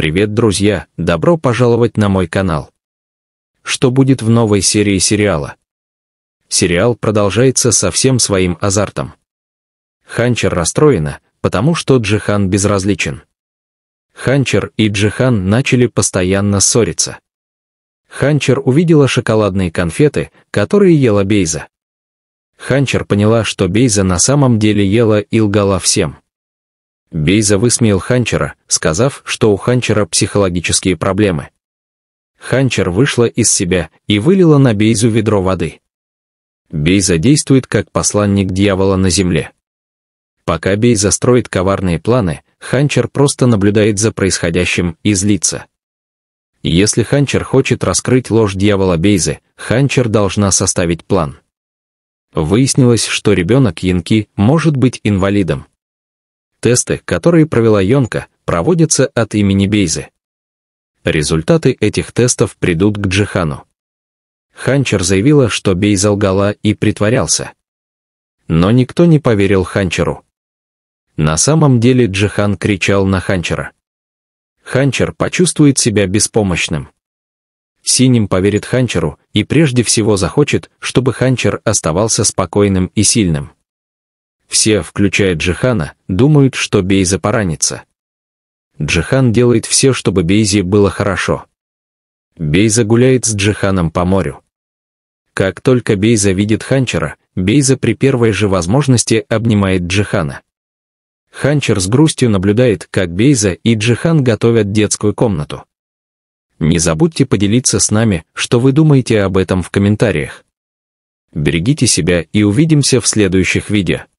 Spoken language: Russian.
Привет, друзья! Добро пожаловать на мой канал. Что будет в новой серии сериала? Сериал продолжается со всем своим азартом. Ханчер расстроена, потому что Джихан безразличен. Ханчер и Джихан начали постоянно ссориться. Ханчер увидела шоколадные конфеты, которые ела Бейза. Ханчер поняла, что Бейза на самом деле ела и лгала всем. Бейза высмеял Ханчера, сказав, что у Ханчера психологические проблемы. Ханчер вышла из себя и вылила на Бейзу ведро воды. Бейза действует как посланник дьявола на земле. Пока Бейза строит коварные планы, Ханчер просто наблюдает за происходящим и злится. Если Ханчер хочет раскрыть ложь дьявола Бейзы, Ханчер должна составить план. Выяснилось, что ребенок Янки может быть инвалидом. Тесты, которые провела Йонка, проводятся от имени Бейзы. Результаты этих тестов придут к Джихану. Ханчер заявила, что Бейза лгала и притворялся. Но никто не поверил Ханчеру. На самом деле Джихан кричал на Ханчера. Ханчер почувствует себя беспомощным. Синим поверит Ханчеру и прежде всего захочет, чтобы Ханчер оставался спокойным и сильным. Все, включая Джихана, думают, что Бейза поранится. Джихан делает все, чтобы Бейзе было хорошо. Бейза гуляет с Джиханом по морю. Как только Бейза видит Ханчера, Бейза при первой же возможности обнимает Джихана. Ханчер с грустью наблюдает, как Бейза и Джихан готовят детскую комнату. Не забудьте поделиться с нами, что вы думаете об этом в комментариях. Берегите себя и увидимся в следующих видео.